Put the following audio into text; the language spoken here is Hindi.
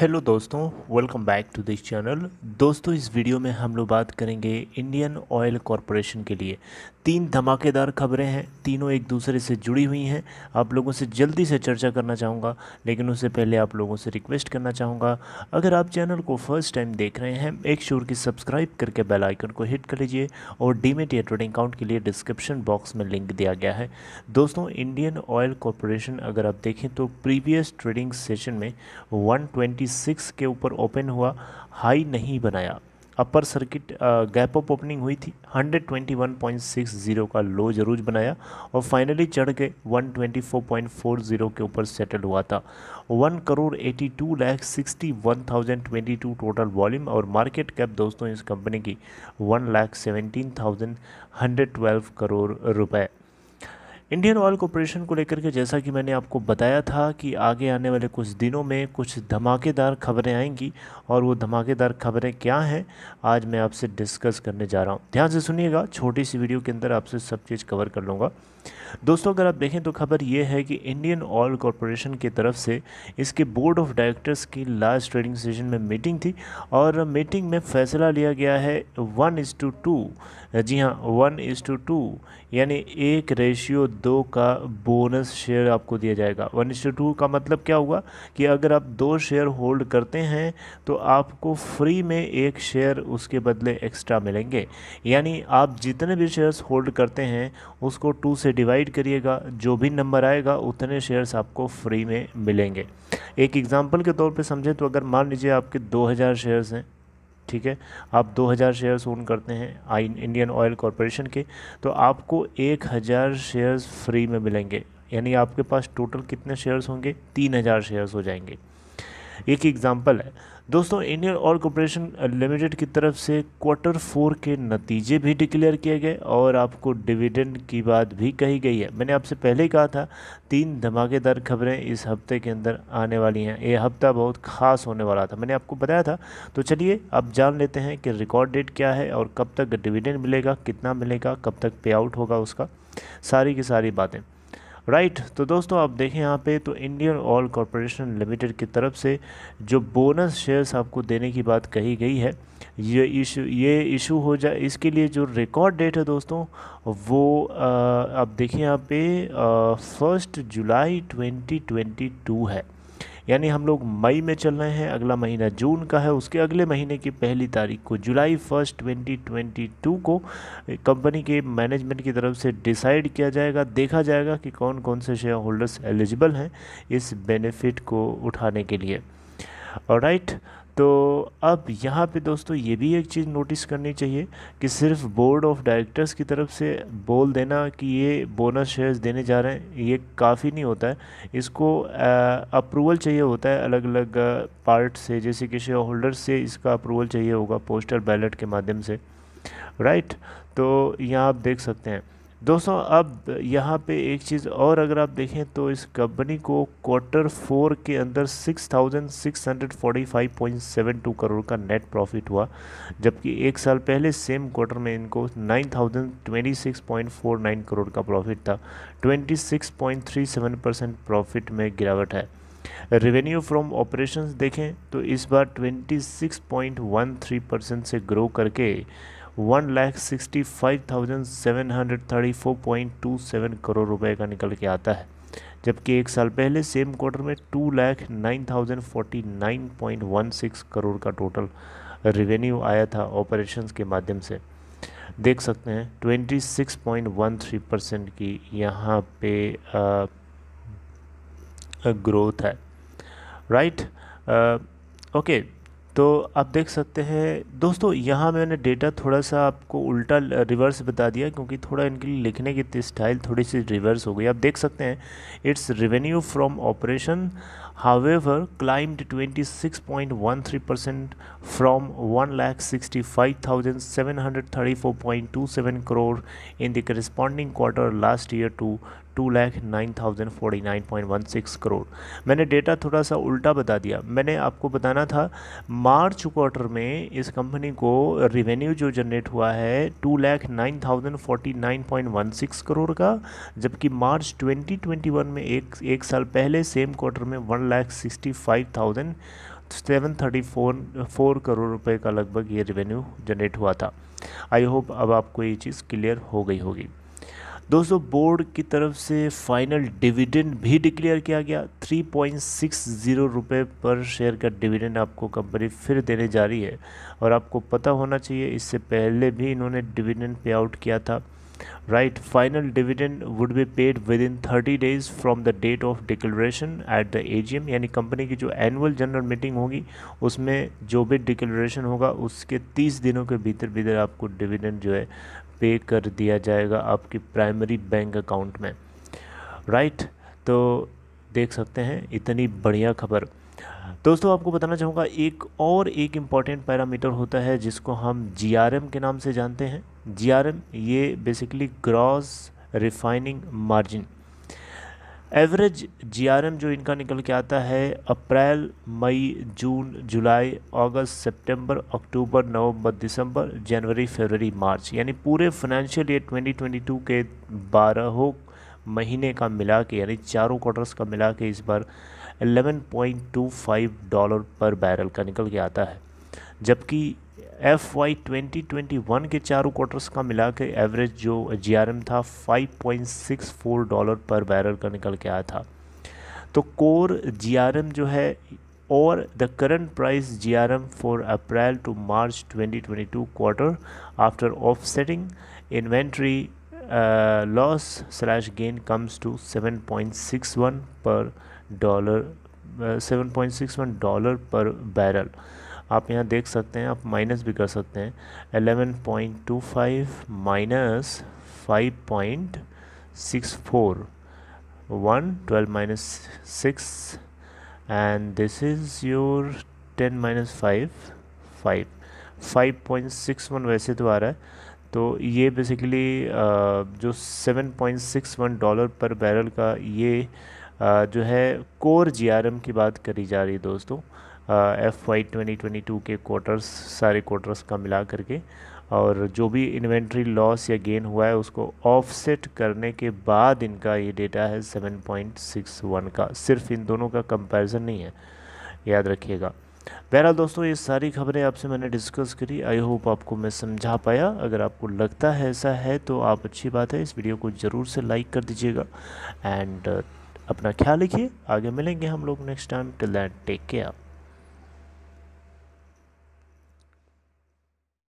हेलो दोस्तों welcome back to this channel दोस्तों इस वीडियो में हम लोग बात करेंगे इंडियन ऑयल कॉरपोरेशन के लिए तीन धमाकेदार खबरें हैं तीनों एक दूसरे से जुड़ी हुई हैं आप लोगों से जल्दी से चर्चा करना चाहूँगा लेकिन उससे पहले आप लोगों से रिक्वेस्ट करना चाहूँगा अगर आप चैनल को फर्स्ट टाइम देख रहे हैं एक शोर की सब्सक्राइब करके बेल आइकन को हिट कर लीजिए और डीमेट या ट्रेडिंग अकाउंट के लिए डिस्क्रिप्शन बॉक्स में लिंक दिया गया है दोस्तों इंडियन ऑयल कॉरपोरेशन अगर आप देखें तो प्रीवियस ट्रेडिंग सेशन में वन 46 के ऊपर ओपन हुआ हाई नहीं बनाया upper circuit gap up opening हुई थी 121.60 का लो जरूर बनाया और फाइनली चढ़ के 124.40 के ऊपर सेटल हुआ था 1 करोड़ 82 लाख 61,022 टोटल वॉल्यूम और मार्केट कैप दोस्तों इस कंपनी की one lakh seventeen thousand hundred twelve crore रुपए इंडियन ऑयल कॉरपोरेशन को लेकर के जैसा कि मैंने आपको बताया था कि आगे आने वाले कुछ दिनों में कुछ धमाकेदार खबरें आएंगी और वो धमाकेदार खबरें क्या हैं आज मैं आपसे डिस्कस करने जा रहा हूँ ध्यान से सुनिएगा छोटी सी वीडियो के अंदर आपसे सब चीज़ कवर कर लूँगा दोस्तों अगर आप देखें तो खबर ये है कि इंडियन ऑयल कॉरपोरेशन की तरफ से इसके बोर्ड ऑफ डायरेक्टर्स की लास्ट ट्रेडिंग सेशन में मीटिंग थी और मीटिंग में फैसला लिया गया है वन इज़ टू टू जी हाँ वन इज़ टू टू यानी एक रेशियो दो का बोनस शेयर आपको दिया जाएगा वन इश टू का मतलब क्या हुआ कि अगर आप दो शेयर होल्ड करते हैं तो आपको फ्री में एक शेयर उसके बदले एक्स्ट्रा मिलेंगे यानी आप जितने भी शेयर्स होल्ड करते हैं उसको टू से डिवाइड करिएगा जो भी नंबर आएगा उतने शेयर्स आपको फ्री में मिलेंगे एक एग्ज़ाम्पल के तौर पर समझें तो अगर मान लीजिए आपके दो शेयर्स हैं ठीक है आप 2000 शेयर्स ओन करते हैं आई इंडियन ऑयल कॉरपोरेशन के तो आपको 1000 शेयर्स फ्री में मिलेंगे यानी आपके पास टोटल कितने शेयर्स होंगे 3000 शेयर्स हो जाएंगे एक एग्ज़ाम्पल है दोस्तों इंडियन ऑयल कॉरपोरेशन लिमिटेड की तरफ से क्वार्टर फोर के नतीजे भी डिक्लेयर किए गए और आपको डिविडेंड की बात भी कही गई है मैंने आपसे पहले ही कहा था तीन धमाकेदार खबरें इस हफ्ते के अंदर आने वाली हैं ये हफ्ता बहुत ख़ास होने वाला था मैंने आपको बताया था तो चलिए अब जान लेते हैं कि रिकॉर्ड डेट क्या है और कब तक डिविडेंड मिलेगा कितना मिलेगा कब तक पे आउट होगा उसका सारी की सारी बातें राइट तो दोस्तों आप देखें यहाँ पे तो इंडियन ऑयल कॉरपोरेशन लिमिटेड की तरफ से जो बोनस शेयर्स आपको देने की बात कही गई है ये इशू ये इशू हो जाए इसके लिए जो रिकॉर्ड डेट है दोस्तों वो आ, आप देखें यहाँ पे फर्स्ट जुलाई 2022 है यानी हम लोग मई में चल रहे हैं अगला महीना जून का है उसके अगले महीने की पहली तारीख को जुलाई फर्स्ट 2022 को कंपनी के मैनेजमेंट की तरफ से डिसाइड किया जाएगा देखा जाएगा कि कौन कौन से शेयर होल्डर्स एलिजिबल हैं इस बेनिफिट को उठाने के लिए और राइट तो अब यहाँ पे दोस्तों ये भी एक चीज़ नोटिस करनी चाहिए कि सिर्फ बोर्ड ऑफ डायरेक्टर्स की तरफ से बोल देना कि ये बोनस शेयर्स देने जा रहे हैं ये काफ़ी नहीं होता है इसको अप्रूवल चाहिए होता है अलग अलग पार्ट से जैसे कि शेयर होल्डर्स से इसका अप्रूवल चाहिए होगा पोस्टल बैलेट के माध्यम से राइट तो यहाँ आप देख सकते हैं दोस्तों अब यहाँ पे एक चीज़ और अगर आप देखें तो इस कंपनी को क्वार्टर फोर के अंदर 6,645.72 करोड़ का नेट प्रॉफिट हुआ जबकि एक साल पहले सेम क्वार्टर में इनको 9,026.49 करोड़ का प्रॉफिट था 26.37 परसेंट प्रॉफिट में गिरावट है रेवेन्यू फ्रॉम ऑपरेशंस देखें तो इस बार 26.13 परसेंट से ग्रो करके one lakh sixty five thousand seven hundred thirty four point two seven crore रुपए का निकल के आता है जबकि एक साल पहले सेम क्वार्टर में two lakh nine thousand forty nine point one six crore का टोटल रिवेन्यू आया था ऑपरेशंस के माध्यम से देख सकते हैं twenty six point one three percent की यहाँ पे ग्रोथ है राइट ओके तो आप देख सकते हैं दोस्तों यहाँ मैंने डेटा थोड़ा सा आपको उल्टा रिवर्स बता दिया क्योंकि थोड़ा इनके लिए लिखने की स्टाइल थोड़ी सी रिवर्स हो गई आप देख सकते हैं its revenue from operation however climbed 26.13 percent from one lakh sixty five thousand seven hundred thirty four point two seven crore in the corresponding quarter last year to two lakh nine thousand forty nine point one six crore मैंने डेटा थोड़ा सा उल्टा बता दिया मैंने आपको बताना था मार्च क्वार्टर में इस कंपनी को रिवेन्यू जो जनरेट हुआ है two lakh nine thousand forty nine point one six crore का जबकि मार्च ट्वेंटी ट्वेंटी वन में एक एक साल पहले सेम क्वार्टर में one lakh sixty five thousand seven thirty four four crore रुपये का लगभग ये रिवेन्यू जनरेट हुआ था आई होप अब आपको ये चीज़ क्लियर हो गई होगी दोस्तों बोर्ड की तरफ से फाइनल डिविडेंड भी डिक्लेयर किया गया थ्री पॉइंट सिक्स ज़ीरो रुपये पर शेयर का डिविडेंड आपको कंपनी फिर देने जा रही है और आपको पता होना चाहिए इससे पहले भी इन्होंने डिविडेंड पे आउट किया था right would be paid within thirty days from the date of date at the A G M यानी कंपनी की जो एनुअल जनरल मीटिंग होगी उसमें जो भी डिक्लेरेशन होगा उसके तीस दिनों के भीतर भीतर आपको डिविडेंड जो है पे कर दिया जाएगा आपकी प्राइमरी बैंक अकाउंट में राइट तो देख सकते हैं इतनी बढ़िया खबर दोस्तों आपको बताना चाहूँगा एक और एक इम्पॉर्टेंट पैरामीटर होता है जिसको हम जीआरएम के नाम से जानते हैं जीआरएम ये basically gross refining margin average GRM जो इनका निकल के आता है अप्रैल मई जून जुलाई अगस्त सितंबर अक्टूबर नवंबर दिसंबर जनवरी फरवरी मार्च यानी पूरे फाइनेंशियल ईयर 2022 के बारहों महीने का मिला के यानी चारों क्वार्टर्स का मिला के इस बार 11.25 डॉलर पर बैरल का निकल के आता है जबकि F Y twenty twenty one के चारों क्वार्टर्स का मिला के एवरेज जो जी आर एम था five point six four dollar per barrel का निकल के आया था तो कोर जी आर एम जो है और the current price G R M for April to March twenty twenty two quarter after off setting inventory loss slash gain comes to seven point six one per dollar seven point six one dollar per barrel आप यहाँ देख सकते हैं आप माइनस भी कर सकते हैं eleven point two five minus five point six four one twelve minus six and this is your ten minus five five five point six one वैसे तो आ रहा है तो ये बेसिकली जो seven point six one dollar per barrel का ये जो है कोर जीआरएम की बात करी जा रही है दोस्तों F Y twenty twenty two के क्वार्टर्स सारे क्वार्टर्स का मिला करके और जो भी इन्वेंट्री लॉस या गेन हुआ है उसको ऑफसेट करने के बाद इनका ये डेटा है 7.61 का सिर्फ इन दोनों का कंपैरिजन नहीं है याद रखिएगा बहरहाल दोस्तों ये सारी खबरें आपसे मैंने डिस्कस करी आई होप आपको मैं समझा पाया अगर आपको लगता है ऐसा है तो आप अच्छी बात है इस वीडियो को ज़रूर से लाइक कर दीजिएगा एंड अपना ख्याल रखिए आगे मिलेंगे हम लोग next time till that take care